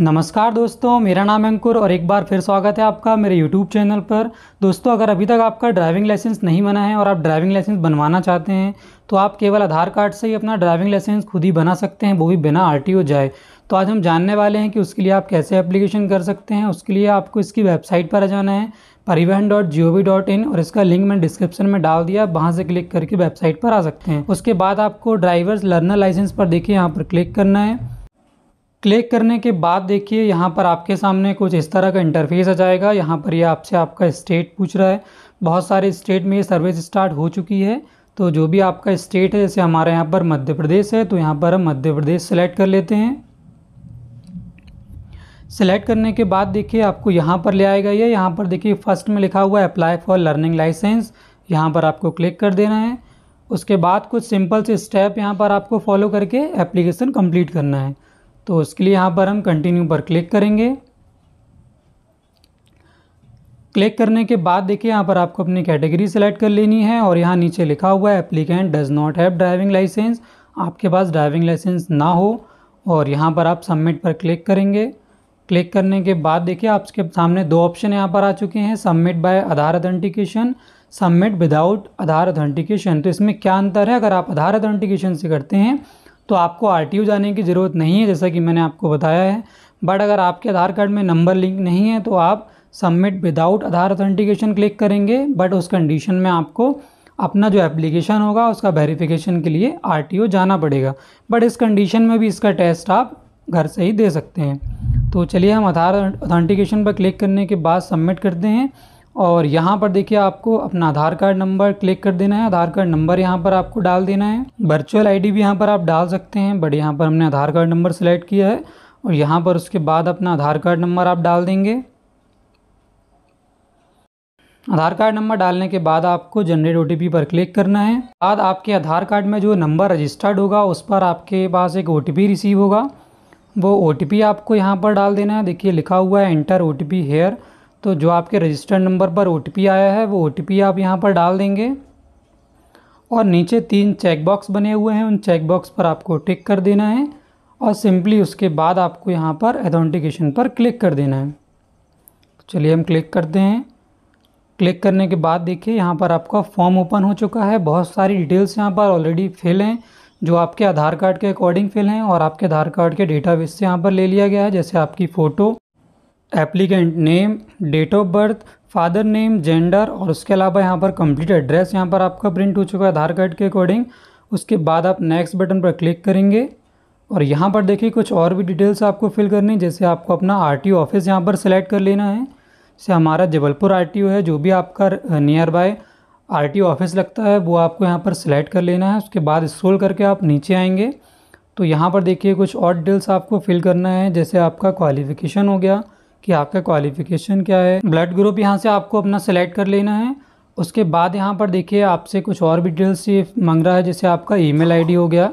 नमस्कार दोस्तों मेरा नाम अंकुर और एक बार फिर स्वागत है आपका मेरे YouTube चैनल पर दोस्तों अगर अभी तक आपका ड्राइविंग लाइसेंस नहीं बना है और आप ड्राइविंग लाइसेंस बनवाना चाहते हैं तो आप केवल आधार कार्ड से ही अपना ड्राइविंग लाइसेंस खुद ही बना सकते हैं वो भी बिना आर जाए तो आज हम जानने वाले हैं कि उसके लिए आप कैसे अप्लीकेशन कर सकते हैं उसके लिए आपको इसकी वेबसाइट पर जाना है Parivahan dot G O V dot in और इसका लिंक मैंने डिस्क्रिप्शन में डाल दिया वहाँ से क्लिक करके वेबसाइट पर आ सकते हैं उसके बाद आपको ड्राइवर्स लर्नर लाइसेंस पर देखिए यहाँ पर क्लिक करना है क्लिक करने के बाद देखिए यहाँ पर आपके सामने कुछ इस तरह का इंटरफेस आ जाएगा यहाँ पर ये यह आपसे आपका स्टेट पूछ रहा है बहुत सारे स्टेट में ये सर्विस स्टार्ट हो चुकी है तो जो भी आपका स्टेट है जैसे हमारे यहाँ पर मध्य प्रदेश है तो यहाँ पर हम मध्य प्रदेश सेलेक्ट कर लेते हैं सेलेक्ट करने के बाद देखिए आपको यहाँ पर ले आएगा ये यहाँ पर देखिए फर्स्ट में लिखा हुआ है अप्लाई फॉर लर्निंग लाइसेंस यहाँ पर आपको क्लिक कर देना है उसके बाद कुछ सिंपल से स्टेप यहाँ पर आपको फॉलो करके एप्लीकेशन कंप्लीट करना है तो उसके लिए यहाँ पर हम कंटिन्यू पर क्लिक करेंगे क्लिक करने के बाद देखिए यहाँ पर आपको अपनी कैटेगरी सेलेक्ट कर लेनी है और यहाँ नीचे लिखा हुआ है applicant does not have driving licence आपके पास ड्राइविंग लाइसेंस ना हो और यहाँ पर आप सबमिट पर क्लिक करेंगे क्लिक करने के बाद देखिए आपके सामने दो ऑप्शन यहाँ पर आ चुके हैं submit by Aadhaar authentication submit without Aadhaar authentication तो इसमें क्या अंतर है अगर आप आधार अथेंटिकेशन से करते हैं तो आपको आर जाने की ज़रूरत नहीं है जैसा कि मैंने आपको बताया है बट अगर आपके आधार कार्ड में नंबर लिंक नहीं है तो आप submit without Aadhaar authentication click करेंगे बट उस कंडीशन में आपको अपना जो एप्लीकेशन होगा उसका वेरिफिकेशन के लिए आर जाना पड़ेगा बट इस कंडीशन में भी इसका टेस्ट आप घर से ही दे सकते हैं तो चलिए हम आधार ऑथेंटिकेशन पर क्लिक करने के बाद सबमिट करते हैं और यहाँ पर देखिए आपको अपना आधार कार्ड नंबर क्लिक कर देना है आधार कार्ड नंबर यहाँ पर आपको डाल देना है वर्चुअल आईडी भी यहाँ पर आप डाल सकते हैं बट यहाँ पर हमने आधार कार्ड नंबर सेलेक्ट किया है और यहाँ पर उसके बाद अपना आधार कार्ड नंबर आप डाल देंगे आधार कार्ड नंबर डालने के बाद आपको जनरेट ओ पर क्लिक करना है बाद आपके आधार कार्ड में जो नंबर रजिस्टर्ड होगा उस पर आपके पास एक ओ रिसीव होगा वो ओ आपको यहाँ पर डाल देना है देखिए लिखा हुआ है एंटर ओ टी हेयर तो जो आपके रजिस्टर्ड नंबर पर ओ आया है वो ओ आप यहाँ पर डाल देंगे और नीचे तीन चेकबॉक्स बने हुए हैं उन चेकबॉक्स पर आपको टिक कर देना है और सिंपली उसके बाद आपको यहाँ पर एथेंटिकेशन पर क्लिक कर देना है चलिए हम क्लिक करते हैं क्लिक करने के बाद देखिए यहाँ पर आपका फॉर्म ओपन हो चुका है बहुत सारी डिटेल्स यहाँ पर ऑलरेडी फिल हैं जो आपके आधार कार्ड के अकॉर्डिंग फिल हैं और आपके आधार कार्ड के डेटाबेस से यहाँ पर ले लिया गया है जैसे आपकी photo applicant name date of birth father name gender और उसके अलावा यहाँ पर कंप्लीट एड्रेस यहाँ पर आपका प्रिंट हो चुका है आधार कार्ड के अकॉर्डिंग उसके बाद आप नेक्स्ट बटन पर क्लिक करेंगे और यहाँ पर देखिए कुछ और भी डिटेल्स आपको फिल करनी जैसे आपको अपना आर ऑफिस यहाँ पर सेलेक्ट कर लेना है जैसे हमारा जबलपुर आर है जो भी आपका नियर बाय आर ऑफिस लगता है वो आपको यहाँ पर सिलेक्ट कर लेना है उसके बाद स्क्रोल करके आप नीचे आएंगे तो यहाँ पर देखिए कुछ और डिटेल्स आपको फिल करना है जैसे आपका क्वालिफिकेशन हो गया कि आपका क्वालिफिकेशन क्या है ब्लड ग्रुप यहाँ से आपको अपना सेलेक्ट कर लेना है उसके बाद यहाँ पर देखिए आपसे कुछ और भी डिटेल्स ये मांग रहा है जैसे आपका ईमेल आईडी हो गया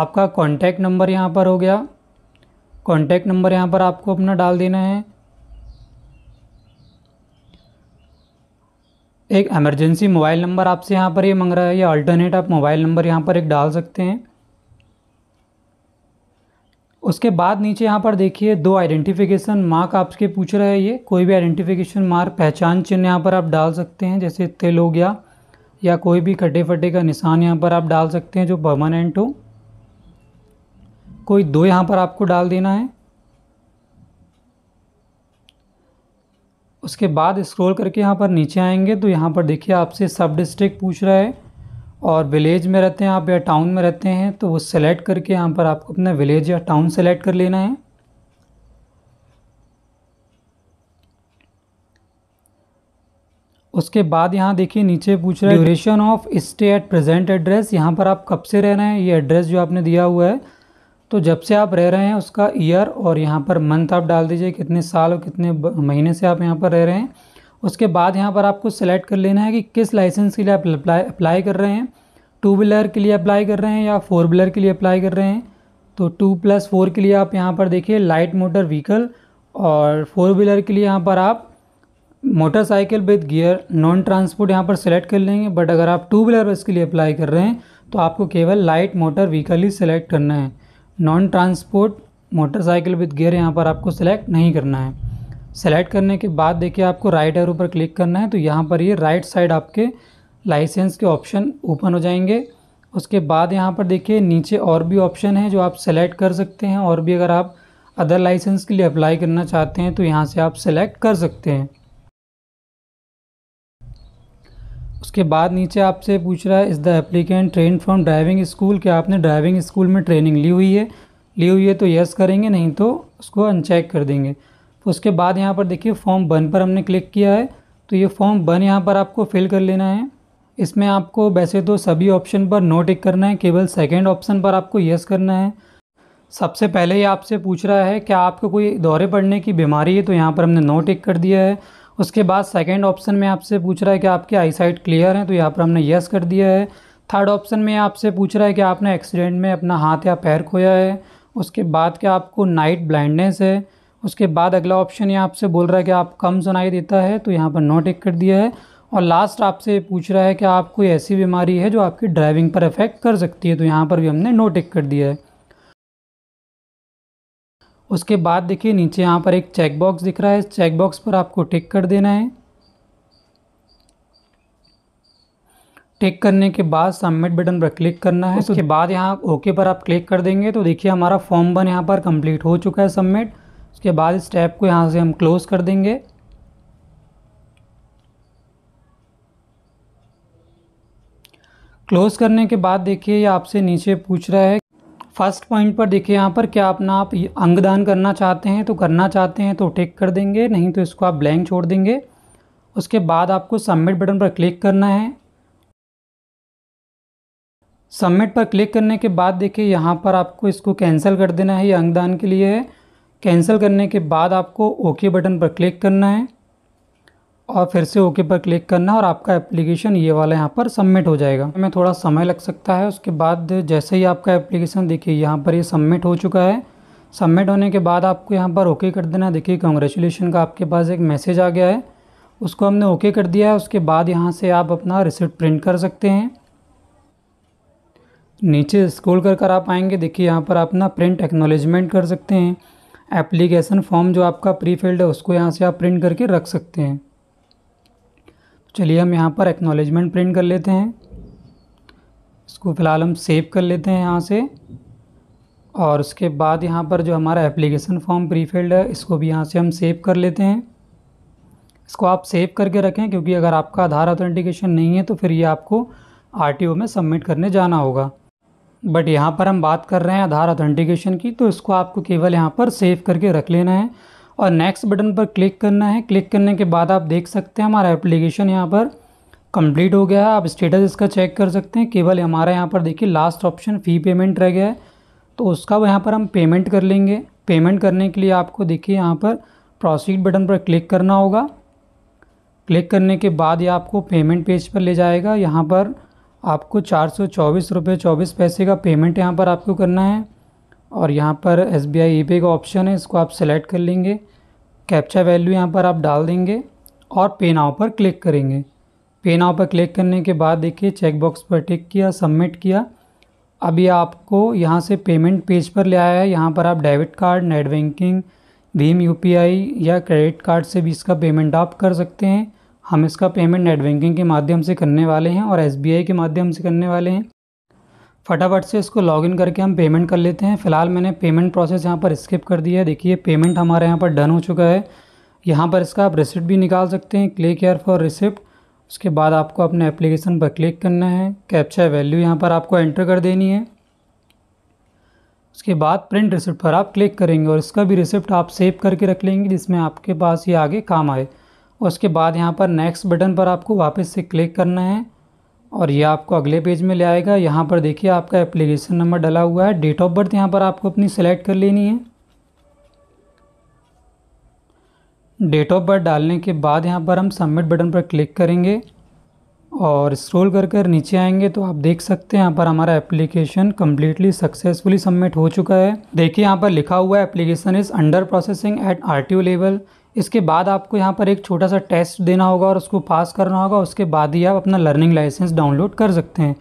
आपका कॉन्टैक्ट नंबर यहाँ पर हो गया कॉन्टैक्ट नंबर यहाँ पर आपको अपना डाल देना है एक एमरजेंसी मोबाइल नंबर आपसे यहाँ पर ये यह मंग रहा है या अल्टरनेट आप मोबाइल नंबर यहाँ पर एक डाल सकते हैं उसके बाद नीचे यहाँ पर देखिए दो आइडेंटिफिकेशन मार्क आपके पूछ रहे हैं ये कोई भी आइडेंटिफिकेशन मार्क पहचान चिन्ह यहाँ पर आप डाल सकते हैं जैसे तिल हो गया या कोई भी खटे फटे का निशान यहाँ पर आप डाल सकते हैं जो परमानेंट हो कोई दो यहाँ पर आपको डाल देना है उसके बाद स्क्रॉल करके यहाँ पर नीचे आएंगे तो यहाँ पर देखिए आपसे सब डिस्ट्रिक्ट पूछ रहा है और विलेज में रहते हैं आप या टाउन में रहते हैं तो वो सेलेक्ट करके यहाँ पर आपको अपना विलेज या टाउन सेलेक्ट कर लेना है उसके बाद यहाँ देखिए नीचे पूछ रहा है duration of stay at present address यहाँ पर आप कब से रह रहे हैं ये एड्रेस जो आपने दिया हुआ है तो जब से आप रह रहे हैं उसका ईयर और यहाँ पर मंथ आप डाल दीजिए कितने साल और कितने महीने से आप यहाँ पर रह रहे हैं उसके बाद यहाँ पर आपको सेलेक्ट कर लेना है कि किस लाइसेंस के लिए आप अप्लाई अप्लाई कर रहे हैं टू व्हीलर के लिए अप्लाई कर रहे हैं या फोर व्हीलर के लिए अप्लाई कर रहे हैं तो टू प्लस फोर के लिए आप यहाँ पर देखिए लाइट मोटर व्हीकल और फोर व्हीलर के लिए यहाँ पर आप motorcycle with gear non transport यहाँ पर सेलेक्ट कर लेंगे बट अगर आप टू व्हीलर बस के लिए अप्लाई कर रहे हैं तो आपको केवल लाइट मोटर व्हीकल ही सिलेक्ट करना है non transport motorcycle with gear यहाँ पर आपको सेलेक्ट नहीं करना है सेलेक्ट करने के बाद देखिए आपको राइट एरो पर क्लिक करना है तो यहाँ पर ये राइट साइड आपके लाइसेंस के ऑप्शन ओपन हो जाएंगे उसके बाद यहाँ पर देखिए नीचे और भी ऑप्शन है जो आप सेलेक्ट कर सकते हैं और भी अगर आप अदर लाइसेंस के लिए अप्लाई करना चाहते हैं तो यहाँ से आप सेलेक्ट कर सकते हैं उसके बाद नीचे आपसे पूछ रहा है is the applicant train from driving school कि आपने ड्राइविंग स्कूल में ट्रेनिंग ली हुई है ली हुई है तो यस करेंगे नहीं तो उसको अनचेक कर देंगे उसके बाद यहाँ पर देखिए फॉर्म वन पर हमने क्लिक किया है तो ये फॉर्म वन यहाँ पर आपको फिल कर लेना है इसमें आपको वैसे तो सभी ऑप्शन पर नो टिक करना है केवल सेकेंड ऑप्शन पर आपको येस करना है सबसे पहले ये आपसे पूछ रहा है क्या आपको कोई दौरे पड़ने की बीमारी है तो यहाँ पर हमने नो टिक कर दिया है उसके बाद सेकेंड ऑप्शन में आपसे पूछ रहा है कि आपकी आईसाइट क्लियर है तो यहाँ पर हमने येस कर दिया है थर्ड ऑप्शन में आपसे पूछ रहा है कि आपने एक्सीडेंट में अपना हाथ या पैर खोया है उसके बाद क्या आपको नाइट ब्लाइंडनेस है उसके बाद अगला ऑप्शन यहाँ आपसे बोल रहा है कि आप कम सुनाई देता है तो यहाँ पर नो टिक कर दिया है और लास्ट आपसे पूछ रहा है कि आप कोई ऐसी बीमारी है जो आपकी ड्राइविंग पर अफेक्ट कर सकती है तो यहाँ पर भी हमने नो टिक कर दिया है उसके बाद देखिए नीचे यहाँ पर एक चेकबॉक्स दिख रहा है इस चेकबॉक्स पर आपको टिक कर देना है टिक करने के बाद सबमिट बटन पर क्लिक करना है तो उसके बाद यहाँ ओके पर आप क्लिक कर देंगे तो देखिए हमारा फॉर्म वन यहाँ पर कंप्लीट हो चुका है सबमिट उसके बाद इस टैब को यहाँ से हम क्लोज़ कर देंगे क्लोज़ करने के बाद देखिए ये आपसे नीचे पूछ रहा है फर्स्ट पॉइंट पर देखिए यहाँ पर क्या अपना आप अंगदान करना चाहते हैं तो करना चाहते हैं तो टेक कर देंगे नहीं तो इसको आप ब्लैंक छोड़ देंगे उसके बाद आपको सबमिट बटन पर क्लिक करना है सबमिट पर क्लिक करने के बाद देखिए यहाँ पर आपको इसको कैंसिल कर देना है ये अंगदान के लिए है कैंसिल करने के बाद आपको ओके बटन पर क्लिक करना है और फिर से ओके पर क्लिक करना और आपका एप्लीकेशन ये वाला यहाँ पर सबमिट हो जाएगा हमें थोड़ा समय लग सकता है उसके बाद जैसे ही आपका एप्लीकेशन देखिए यहाँ पर ये यह सबमिट हो चुका है सबमिट होने के बाद आपको यहाँ पर ओके कर देना देखिए कॉन्ग्रेचुलेशन का आपके पास एक मैसेज आ गया है उसको हमने ओके कर दिया है उसके बाद यहाँ से आप अपना रिसिप्ट प्रिंट कर सकते हैं नीचे स्क्रॉल कर कर आप आएंगे देखिए यहाँ पर अपना प्रिंट एक्नोलेजमेंट कर सकते हैं एप्लीकेशन फॉर्म जो आपका प्री है उसको यहाँ से आप प्रिंट करके रख सकते हैं चलिए हम यहाँ पर एक्नॉलेजमेंट प्रिंट कर लेते हैं इसको फ़िलहाल हम सेव कर लेते हैं यहाँ से और उसके बाद यहाँ पर जो हमारा एप्लीकेशन फॉर्म प्री है इसको भी यहाँ से हम सेव कर लेते हैं इसको आप सेव करके रखें क्योंकि अगर आपका आधार ऑथेंटिकेशन नहीं है तो फिर ये आपको आर में सबमिट करने जाना होगा बट यहाँ पर हम बात कर रहे हैं आधार ऑथेंटिकेशन की तो इसको आपको केवल यहाँ पर सेव करके रख लेना है और नेक्स्ट बटन पर क्लिक करना है क्लिक करने के बाद आप देख सकते हैं हमारा एप्लीकेशन यहाँ पर कंप्लीट हो गया है आप स्टेटस इसका चेक कर सकते हैं केवल हमारा यहाँ पर देखिए लास्ट ऑप्शन फ़ी पेमेंट रह गया है तो उसका वो यहाँ पर हम पेमेंट कर लेंगे पेमेंट करने के लिए आपको देखिए यहाँ पर प्रोसीड बटन पर क्लिक करना होगा क्लिक करने के बाद ये आपको पेमेंट पेज पर ले जाएगा यहाँ पर आपको चार सौ चौबीस रुपये चौबीस पैसे का पेमेंट यहाँ पर आपको करना है और यहाँ पर एस बी आई ई पे का ऑप्शन है इसको आप सेलेक्ट कर लेंगे कैप्चा वैल्यू यहाँ पर आप डाल देंगे और पे नाव पर क्लिक करेंगे पे नाव पर क्लिक करने के बाद देखिए चेकबॉक्स पर टिक किया सबमिट किया अभी आपको यहाँ से पेमेंट पेज पर ले आया है यहाँ पर आप डेबिट कार्ड नेट बैंकिंग भीम यू या क्रेडिट कार्ड से भी इसका पेमेंट आप कर सकते हैं हम इसका पेमेंट नेट बैंकिंग के माध्यम से करने वाले हैं और एस के माध्यम से करने वाले हैं फटाफट से इसको लॉगिन करके हम पेमेंट कर लेते हैं फ़िलहाल मैंने पेमेंट प्रोसेस यहाँ पर स्किप कर दिया है देखिए पेमेंट हमारे यहाँ पर डन हो चुका है यहाँ पर इसका आप रिसिप्ट भी निकाल सकते हैं क्लिक यार फॉर रिसिप्ट उसके बाद आपको अपने एप्लीकेशन पर क्लिक करना है कैप्चा वैल्यू यहाँ पर आपको एंटर कर देनी है उसके बाद प्रिंट रिसिप्ट पर आप क्लिक करेंगे और इसका भी रिसिप्ट आप सेव करके रख लेंगे जिसमें आपके पास ये आगे काम आए उसके बाद यहाँ पर नेक्स्ट बटन पर आपको वापस से क्लिक करना है और ये आपको अगले पेज में ले आएगा यहाँ पर देखिए आपका एप्लीकेशन नंबर डला हुआ है डेट ऑफ बर्थ यहाँ पर आपको अपनी सेलेक्ट कर लेनी है डेट ऑफ बर्थ डालने के बाद यहाँ पर हम सबमिट बटन पर क्लिक करेंगे और स्क्रॉल कर कर नीचे आएंगे तो आप देख सकते हैं यहाँ पर हमारा एप्लीकेशन कम्प्लीटली सक्सेसफुली सबमिट हो चुका है देखिए यहाँ पर लिखा हुआ है application is under processing at R level इसके बाद आपको यहाँ पर एक छोटा सा टेस्ट देना होगा और उसको पास करना होगा उसके बाद ही आप अपना लर्निंग लाइसेंस डाउनलोड कर सकते हैं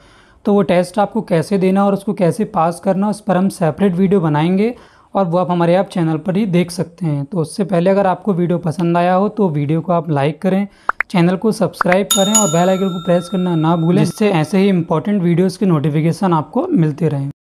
तो वो टेस्ट आपको कैसे देना और उसको कैसे पास करना उस पर हम सेपरेट वीडियो बनाएंगे और वो आप हमारे आप चैनल पर ही देख सकते हैं तो उससे पहले अगर आपको वीडियो पसंद आया हो तो वीडियो को आप लाइक करें चैनल को सब्सक्राइब करें और बेल आइकन को प्रेस करना ना भूलें इससे ऐसे ही इंपॉर्टेंट वीडियोज़ के नोटिफिकेशन आपको मिलते रहें